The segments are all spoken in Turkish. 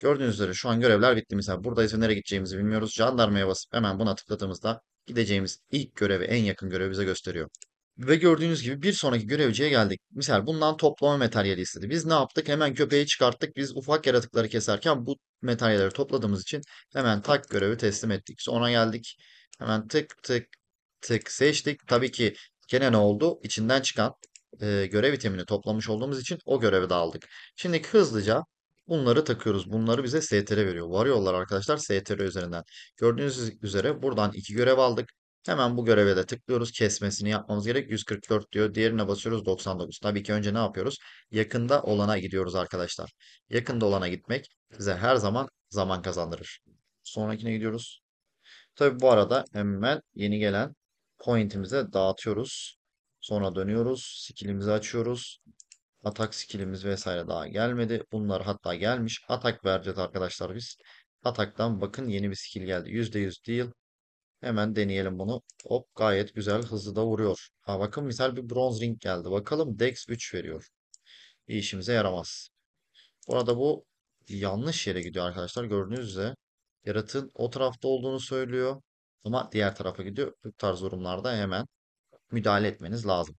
Gördüğünüz üzere şu an görevler bitti. Mesela buradayız ve nereye gideceğimizi bilmiyoruz. Jandarmaya basıp hemen buna tıkladığımızda gideceğimiz ilk görevi, en yakın görevi bize gösteriyor. Ve gördüğünüz gibi bir sonraki görevciye geldik. Misal bundan toplama materyali istedi. Biz ne yaptık? Hemen köpeği çıkarttık. Biz ufak yaratıkları keserken bu materyalleri topladığımız için hemen tak görevi teslim ettik. Sonra geldik. Hemen tık tık tık seçtik. Tabii ki gene ne oldu? İçinden çıkan e, görev itemini toplamış olduğumuz için o görevi de aldık. Şimdi hızlıca Bunları takıyoruz. Bunları bize STR veriyor. Varıyorlar arkadaşlar STR üzerinden. Gördüğünüz üzere buradan iki görev aldık. Hemen bu göreve de tıklıyoruz. Kesmesini yapmamız gerek. 144 diyor. Diğerine basıyoruz 99. Tabii ki önce ne yapıyoruz? Yakında olana gidiyoruz arkadaşlar. Yakında olana gitmek bize her zaman zaman kazandırır. Sonrakine gidiyoruz. Tabii bu arada hemen yeni gelen point'imize dağıtıyoruz. Sonra dönüyoruz. Skill'imizi açıyoruz. Atak skillimiz vesaire daha gelmedi. Bunlar hatta gelmiş. Atak vereceğiz arkadaşlar biz. Ataktan bakın yeni bir skill geldi. %100 değil. Hemen deneyelim bunu. Hop gayet güzel hızlı da vuruyor. Ha bakın misal bir bronze ring geldi. Bakalım dex 3 veriyor. Bir işimize yaramaz. Bu bu yanlış yere gidiyor arkadaşlar. Gördüğünüz üzere yaratığın o tarafta olduğunu söylüyor. Ama diğer tarafa gidiyor. Bu tarz durumlarda hemen müdahale etmeniz lazım.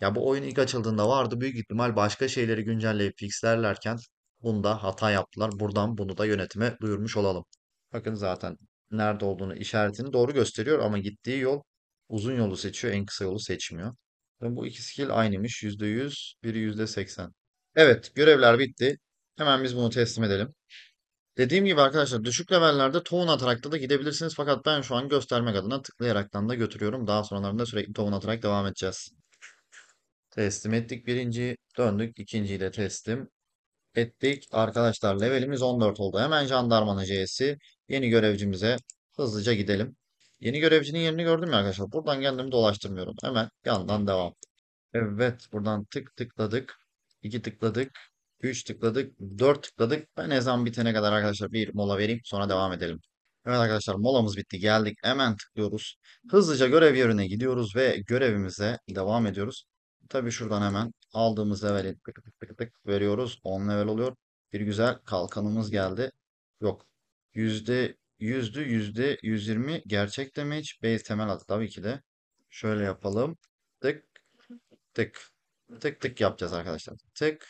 Ya bu oyun ilk açıldığında vardı. Büyük ihtimal başka şeyleri güncelleyip fixlerlerken bunda hata yaptılar. Buradan bunu da yönetime duyurmuş olalım. Bakın zaten nerede olduğunu işaretini doğru gösteriyor ama gittiği yol uzun yolu seçiyor. En kısa yolu seçmiyor. Yani bu iki skill aynıymış. %100, biri %80. Evet görevler bitti. Hemen biz bunu teslim edelim. Dediğim gibi arkadaşlar düşük levellerde tohum atarak da, da gidebilirsiniz. Fakat ben şu an göstermek adına tıklayaraktan da götürüyorum. Daha sonralarında sürekli tohum atarak devam edeceğiz. Teslim ettik birinci. Döndük ikinciyi de teslim ettik. Arkadaşlar levelimiz 14 oldu. Hemen jandarmanın J'si. Yeni görevcimize hızlıca gidelim. Yeni görevcinin yerini gördüm ya arkadaşlar. Buradan kendimi dolaştırmıyorum. Hemen yandan devam. Evet buradan tık tıkladık. 2 tıkladık. 3 tıkladık. 4 tıkladık. Ben ezan bitene kadar arkadaşlar bir mola vereyim. Sonra devam edelim. Evet arkadaşlar molamız bitti. Geldik. Hemen tıklıyoruz. Hızlıca görev yerine gidiyoruz ve görevimize devam ediyoruz. Tabi şuradan hemen aldığımız level'i tık tık tık tık veriyoruz. 10 level oluyor. Bir güzel kalkanımız geldi. Yok. Yüzde yüzdü yüzde 120 gerçek damage. Base temel atı tabii ki de. Şöyle yapalım. Tık tık tık tık yapacağız arkadaşlar. Tık.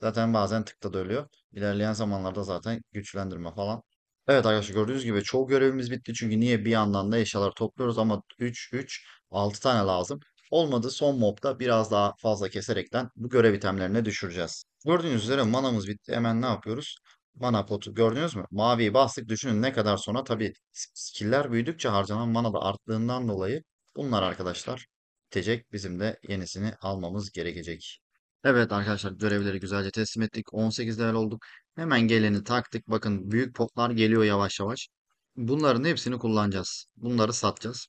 Zaten bazen tıkta da ölüyor. İlerleyen zamanlarda zaten güçlendirme falan. Evet arkadaşlar gördüğünüz gibi çoğu görevimiz bitti. Çünkü niye bir yandan da eşyalar topluyoruz ama 3 3 6 tane lazım. Olmadı son mobda biraz daha fazla keserekten bu görev itemlerine düşüreceğiz. Gördüğünüz üzere manamız bitti. Hemen ne yapıyoruz? Mana potu gördünüz mü? Maviyi bastık. Düşünün ne kadar sonra tabi skiller büyüdükçe harcanan mana da arttığından dolayı bunlar arkadaşlar bitecek. Bizim de yenisini almamız gerekecek. Evet arkadaşlar görevleri güzelce teslim ettik. 18 level olduk. Hemen geleni taktık. Bakın büyük potlar geliyor yavaş yavaş. Bunların hepsini kullanacağız. Bunları satacağız.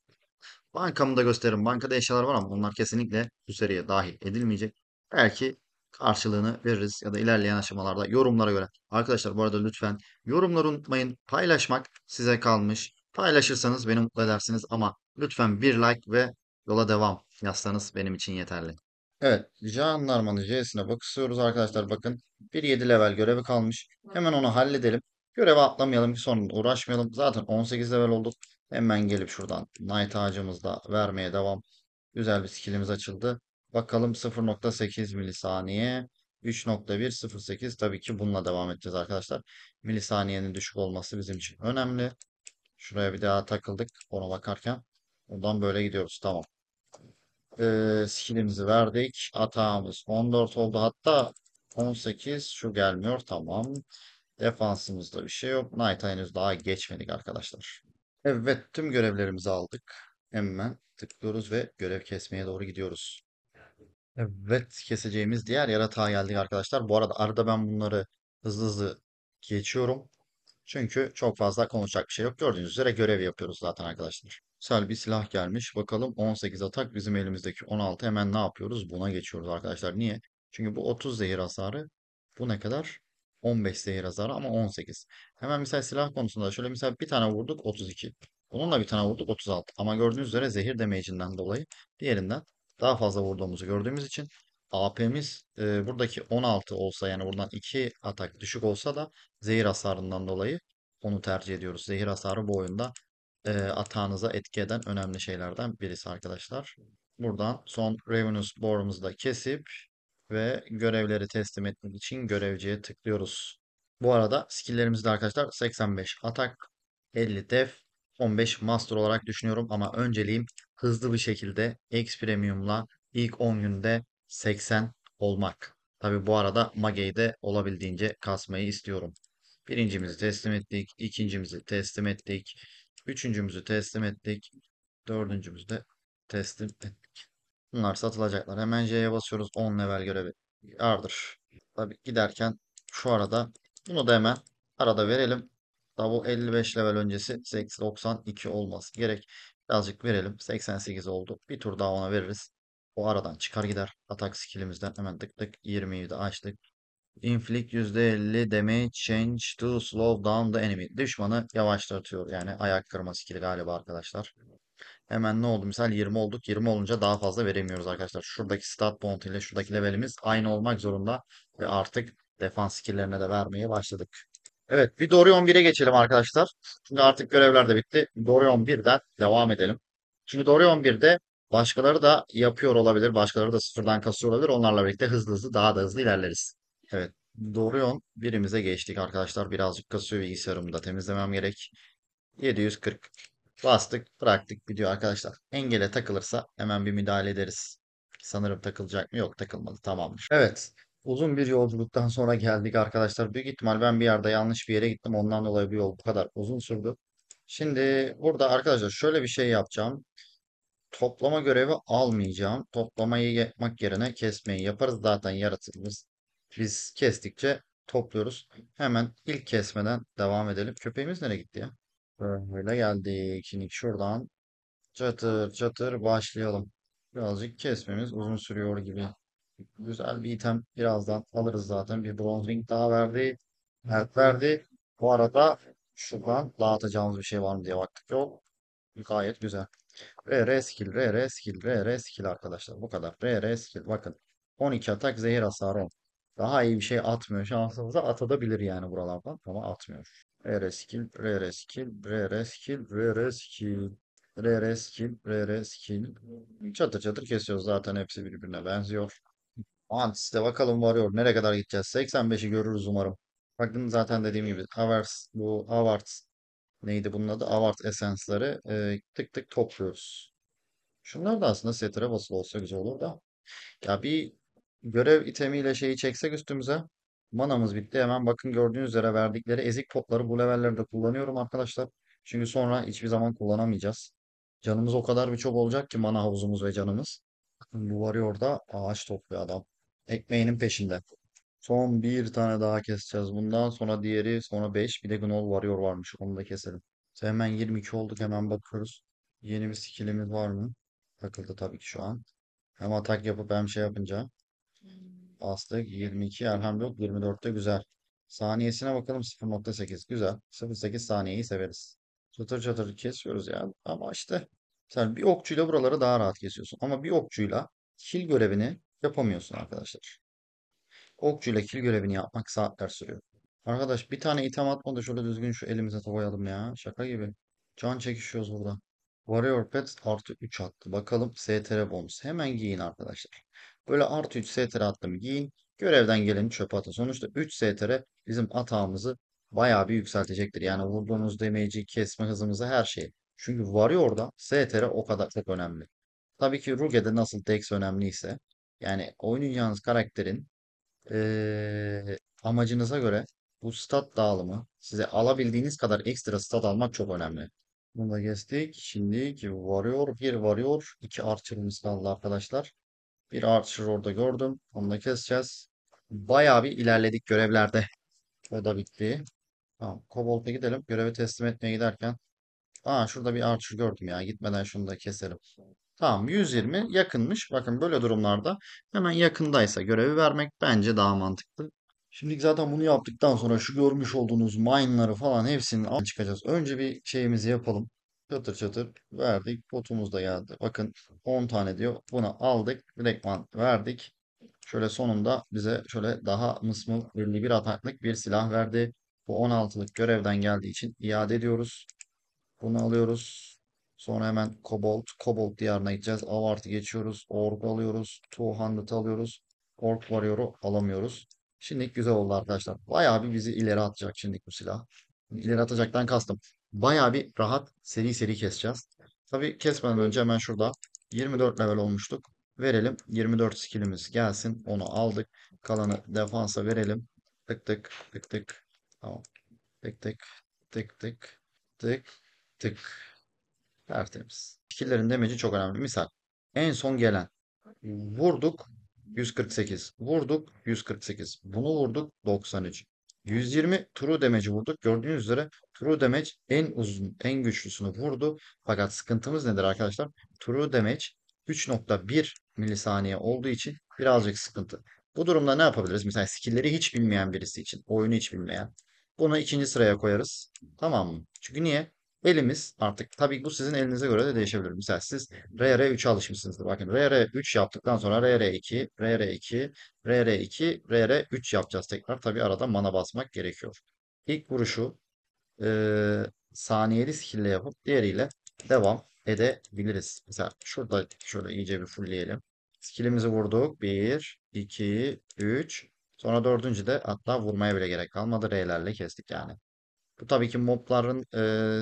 Bankamı da gösteririm. Bankada eşyalar var ama bunlar kesinlikle bu seriye dahil edilmeyecek. Belki karşılığını veririz ya da ilerleyen aşamalarda yorumlara göre. Arkadaşlar bu arada lütfen yorumları unutmayın. Paylaşmak size kalmış. Paylaşırsanız beni mutlu edersiniz ama lütfen bir like ve yola devam yazsanız benim için yeterli. Evet, jandarmanın J'sine bakışıyoruz arkadaşlar. Bakın 1.7 level görevi kalmış. Hemen onu halledelim. Göreve atlamayalım, sonra uğraşmayalım. Zaten 18 level olduk. Hemen gelip şuradan Knight ağacımızda vermeye devam. Güzel bir skillimiz açıldı. Bakalım 0.8 milisaniye. 3.108 tabii ki bununla devam edeceğiz arkadaşlar. Milisaniyenin düşük olması bizim için önemli. Şuraya bir daha takıldık ona bakarken. Buradan böyle gidiyoruz. Tamam. Ee, skillimizi verdik. Atağımız 14 oldu. Hatta 18 şu gelmiyor. Tamam. Defansımızda bir şey yok. Knight henüz daha geçmedik arkadaşlar. Evet, tüm görevlerimizi aldık. Hemen tıklıyoruz ve görev kesmeye doğru gidiyoruz. Evet, keseceğimiz diğer yaratığa geldik arkadaşlar. Bu arada arada ben bunları hızlı hızlı geçiyorum. Çünkü çok fazla konuşacak bir şey yok. Gördüğünüz üzere görev yapıyoruz zaten arkadaşlar. Güzel bir silah gelmiş. Bakalım 18 atak bizim elimizdeki 16 hemen ne yapıyoruz? Buna geçiyoruz arkadaşlar. Niye? Çünkü bu 30 zehir hasarı. Bu ne kadar? 15 zehir hasarı ama 18. Hemen mesela silah konusunda şöyle mesela bir tane vurduk 32. Bununla bir tane vurduk 36. Ama gördüğünüz üzere zehir damage'inden dolayı diğerinden daha fazla vurduğumuzu gördüğümüz için AP'miz e, buradaki 16 olsa yani buradan 2 atak düşük olsa da zehir hasarından dolayı onu tercih ediyoruz. Zehir hasarı bu oyunda e, atağınıza etki eden önemli şeylerden birisi arkadaşlar. Buradan son Ravenous borumuzu da kesip ve görevleri teslim etmek için görevciye tıklıyoruz. Bu arada skill'lerimizde arkadaşlar 85 atak, 50 def, 15 master olarak düşünüyorum ama önceliğim hızlı bir şekilde X Premium'la ilk 10 günde 80 olmak. Tabi bu arada Mage'yi de olabildiğince kasmayı istiyorum. Birincimizi teslim ettik, ikincimizi teslim ettik, üçüncümüzü teslim ettik, dördüncümüzü de teslim ettik. Bunlar satılacaklar. Hemen C'ye basıyoruz. 10 level görevi ardır. Tabi giderken şu arada bunu da hemen arada verelim. Da bu 55 level öncesi 92 olması gerek. Birazcık verelim. 88 oldu. Bir tur daha ona veririz. O aradan çıkar gider. Atak skillimizden hemen tık tık 20'yi de açtık. Inflict %50 damage change to slow down the enemy. Düşmanı yavaşlatıyor. Yani ayak kırma skilli galiba arkadaşlar. Hemen ne oldu? Misal 20 olduk. 20 olunca daha fazla veremiyoruz arkadaşlar. Şuradaki stat point ile şuradaki levelimiz aynı olmak zorunda. Ve artık defans skilllerine de vermeye başladık. Evet bir Dorion 11'e geçelim arkadaşlar. Çünkü artık görevler de bitti. Dorion 1'den devam edelim. Çünkü Dorion 1'de başkaları da yapıyor olabilir. Başkaları da sıfırdan kasıyor olabilir. Onlarla birlikte hızlı hızlı daha da hızlı ilerleriz. Evet Dorion 1'imize geçtik arkadaşlar. Birazcık kasıyor bilgisayarımda temizlemem gerek. 740. Bastık bıraktık gidiyor arkadaşlar. Engele takılırsa hemen bir müdahale ederiz. Sanırım takılacak mı? Yok takılmadı tamamdır. Evet uzun bir yolculuktan sonra geldik arkadaşlar. Büyük ihtimal ben bir yerde yanlış bir yere gittim. Ondan dolayı bu yol bu kadar uzun sürdü. Şimdi burada arkadaşlar şöyle bir şey yapacağım. Toplama görevi almayacağım. Toplamayı yapmak yerine kesmeyi yaparız. Zaten yaratılmış. Biz kestikçe topluyoruz. Hemen ilk kesmeden devam edelim. Köpeğimiz nereye gitti ya? Böyle geldik. Şimdi şuradan çatır çatır başlayalım. Birazcık kesmemiz uzun sürüyor gibi. Güzel bir item birazdan alırız zaten. Bir bronze ring daha verdi. Mert verdi. Bu arada şuradan dağıtacağımız bir şey var mı diye baktık. Yok. Gayet güzel. RR skill, RR skill, RR skill arkadaşlar. Bu kadar. RR skill. Bakın. 12 atak zehir hasarı. Daha iyi bir şey atmıyor. Şansımıza atabilir yani buralardan ama atmıyor. Ereskil, Rereskil, Rereskil, Rereskil, Rereskil, Rereskil. Çatır çatır kesiyoruz zaten hepsi birbirine benziyor. Antis'te bakalım varıyor. Nereye kadar gideceğiz? 85'i görürüz umarım. Bakın zaten dediğim gibi Avarts, bu Avarts neydi bunun adı? Avart esensleri e, tık tık topluyoruz. Şunlar da aslında setere basılı olsa güzel olur da. Ya bir görev itemiyle şeyi çeksek üstümüze. Manamız bitti. Hemen bakın gördüğünüz üzere verdikleri ezik potları bu levellerde kullanıyorum arkadaşlar. Çünkü sonra hiçbir zaman kullanamayacağız. Canımız o kadar bir çok olacak ki mana havuzumuz ve canımız. Bakın bu var da ağaç topluyor adam. Ekmeğinin peşinde. Son bir tane daha keseceğiz. Bundan sonra diğeri sonra 5. Bir de Gnol varıyor varmış. Onu da keselim. Hemen 22 olduk. Hemen bakıyoruz. Yeni bir skillimiz var mı? Takıldı tabii ki şu an. Hem atak yapıp hem şey yapınca. Bastık 22 elham yok 24'te güzel. Saniyesine bakalım 0.8 güzel. 0.8 saniyeyi severiz. Çatır çatır kesiyoruz ya, Ama işte sen bir okçuyla buraları daha rahat kesiyorsun. Ama bir okçuyla kil görevini yapamıyorsun arkadaşlar. Okçuyla kil görevini yapmak saatler sürüyor. Arkadaş bir tane item atma da şöyle düzgün şu elimize tavayalım ya. Şaka gibi. Can çekişiyoruz burada. Warrior pet artı 3 attı. Bakalım STR bonus. Hemen giyin arkadaşlar. Böyle artı 3 str attım giyin. Görevden geleni çöpe atın. Sonuçta 3 str bizim atağımızı bayağı bir yükseltecektir. Yani vurduğumuz damage'i, kesme hızımızı her şeyi. Çünkü varıyor orada str o kadar çok önemli. Tabii ki Ruge'de nasıl dex önemliyse yani oynayacağınız karakterin ee, amacınıza göre bu stat dağılımı size alabildiğiniz kadar ekstra stat almak çok önemli. Bunu da geçtik. Şimdi varıyor. Bir varıyor. iki archer'ımız kaldı arkadaşlar. Bir Archer orada gördüm. Onu da keseceğiz. Bayağı bir ilerledik görevlerde. O da bitti. Tamam. Kobold'a gidelim. Görevi teslim etmeye giderken. Aa şurada bir Archer gördüm ya. Gitmeden şunu da keselim. Tamam 120 yakınmış. Bakın böyle durumlarda hemen yakındaysa görevi vermek bence daha mantıklı. Şimdilik zaten bunu yaptıktan sonra şu görmüş olduğunuz mine'ları falan hepsini çıkacağız. Önce bir şeyimizi yapalım çatır çatır verdik. Botumuz da geldi. Bakın 10 tane diyor. Bunu aldık. Direktman verdik. Şöyle sonunda bize şöyle daha mısmıl bir ataklık bir silah verdi. Bu 16'lık görevden geldiği için iade ediyoruz. Bunu alıyoruz. Sonra hemen Kobolt. Kobolt diyarına gideceğiz. Avart'ı geçiyoruz. ork alıyoruz. Tuhand'ı alıyoruz. Ork varyoru alamıyoruz. Şimdilik güzel oldu arkadaşlar. Bayağı bir bizi ileri atacak şimdilik bu silah. İleri atacaktan kastım. Baya bir rahat seri seri keseceğiz. Tabi kesmeden önce hemen şurada 24 level olmuştuk. Verelim 24 skillimiz gelsin. Onu aldık. Kalanı defansa verelim. Tık tık tık tık. Tamam. Tık tık tık tık tık tık. Tertemiz. Skilllerin demeci çok önemli. Misal en son gelen. Vurduk 148. Vurduk 148. Bunu vurduk 93. 120 true damage'i vurduk. Gördüğünüz üzere true damage en uzun, en güçlüsünü vurdu. Fakat sıkıntımız nedir arkadaşlar? True damage 3.1 milisaniye olduğu için birazcık sıkıntı. Bu durumda ne yapabiliriz? Mesela skill'leri hiç bilmeyen birisi için, oyunu hiç bilmeyen. Bunu ikinci sıraya koyarız. Tamam mı? Çünkü niye? Elimiz artık tabii bu sizin elinize göre de değişebilir. Mesela siz RR3'e alışmışsınızdır. Bakın RR3 yaptıktan sonra RR2, RR2, RR2, RR3 yapacağız tekrar. Tabii arada mana basmak gerekiyor. İlk vuruşu e, saniyeli skille yapıp diğeriyle devam edebiliriz. Mesela şurada şöyle iyice bir fullleyelim. Skillimizi vurduk. 1, 2, 3. Sonra dördüncü de hatta vurmaya bile gerek kalmadı. R'lerle kestik yani. Bu tabii ki mobların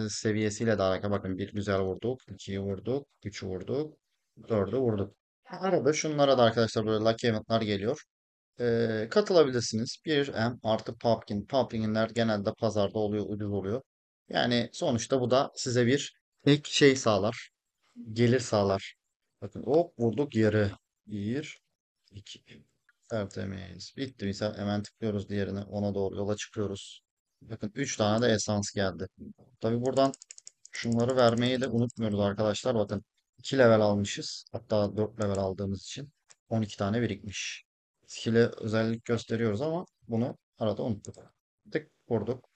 e, seviyesiyle de alakalı. Bakın bir güzel vurduk, ikiyi vurduk, üçü vurdu, dördü vurduk. Arada şunlara da arkadaşlar böyle lucky eventler geliyor. E, katılabilirsiniz. 1M artı pumpkin. Pumpkinler genelde pazarda oluyor, ucuz oluyor. Yani sonuçta bu da size bir ek şey sağlar. Gelir sağlar. Bakın hop vurduk yarı. Bir, iki. Tertemiz. Bitti. Mesela hemen tıklıyoruz diğerine. Ona doğru yola çıkıyoruz. Bakın 3 tane de esans geldi. Tabi buradan şunları vermeyi de unutmuyoruz arkadaşlar. Bakın 2 level almışız. Hatta 4 level aldığımız için 12 tane birikmiş. Skill'e özellik gösteriyoruz ama bunu arada unuttuk. Tık vurduk.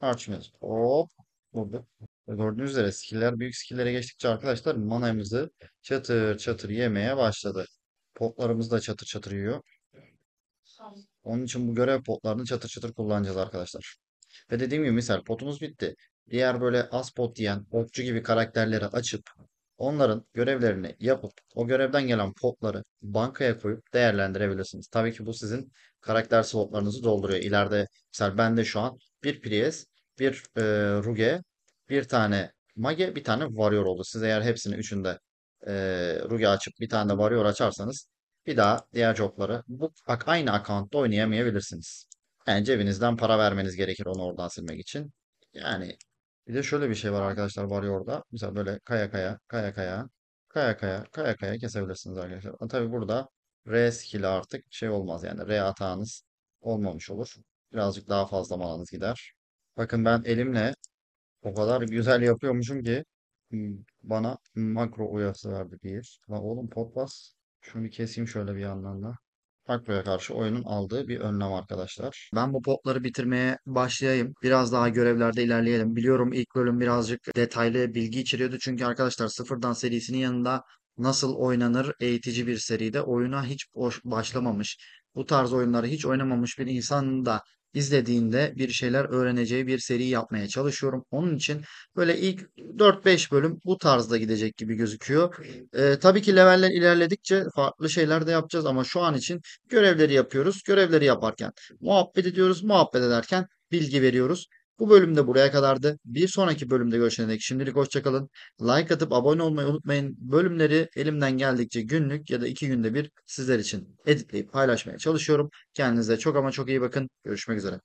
Archimiz. Hop vurduk. Gördüğünüz üzere skill'ler büyük skill'lere geçtikçe arkadaşlar manamızı çatır çatır yemeye başladı. Potlarımız da çatır çatır yiyor. Onun için bu görev potlarını çatır çatır kullanacağız arkadaşlar. Ve dediğim gibi mesela potumuz bitti. Diğer böyle az pot diyen okçu gibi karakterleri açıp onların görevlerini yapıp o görevden gelen potları bankaya koyup değerlendirebilirsiniz. Tabii ki bu sizin karakter slotlarınızı dolduruyor. İleride mesela ben de şu an bir Priest, bir e, Ruge, bir tane Mage, bir tane Warrior oldu. Siz eğer hepsini üçünde e, Ruge açıp bir tane de Warrior açarsanız bir daha diğer jobları bu aynı accountta oynayamayabilirsiniz. Yani cebinizden para vermeniz gerekir onu oradan silmek için. Yani bir de şöyle bir şey var arkadaşlar var ya orada. Mesela böyle kaya kaya kaya kaya kaya kaya kaya kaya kesebilirsiniz arkadaşlar. Ama tabii burada R skill artık şey olmaz yani R atağınız olmamış olur. Birazcık daha fazla malınız gider. Bakın ben elimle o kadar güzel yapıyormuşum ki hmm, bana makro uyarısı verdi bir. La oğlum pot Şunu bir keseyim şöyle bir yandan da. Parkro'ya karşı oyunun aldığı bir önlem arkadaşlar. Ben bu potları bitirmeye başlayayım. Biraz daha görevlerde ilerleyelim. Biliyorum ilk bölüm birazcık detaylı bilgi içeriyordu. Çünkü arkadaşlar sıfırdan serisinin yanında nasıl oynanır eğitici bir seride oyuna hiç boş başlamamış, bu tarz oyunları hiç oynamamış bir insan da izlediğinde bir şeyler öğreneceği bir seri yapmaya çalışıyorum. Onun için böyle ilk 4-5 bölüm bu tarzda gidecek gibi gözüküyor. Ee, tabii ki leveller ilerledikçe farklı şeyler de yapacağız ama şu an için görevleri yapıyoruz. Görevleri yaparken muhabbet ediyoruz. Muhabbet ederken bilgi veriyoruz. Bu bölümde buraya kadardı. Bir sonraki bölümde görüşene dek şimdilik hoşçakalın. Like atıp abone olmayı unutmayın. Bölümleri elimden geldikçe günlük ya da iki günde bir sizler için editleyip paylaşmaya çalışıyorum. Kendinize çok ama çok iyi bakın. Görüşmek üzere.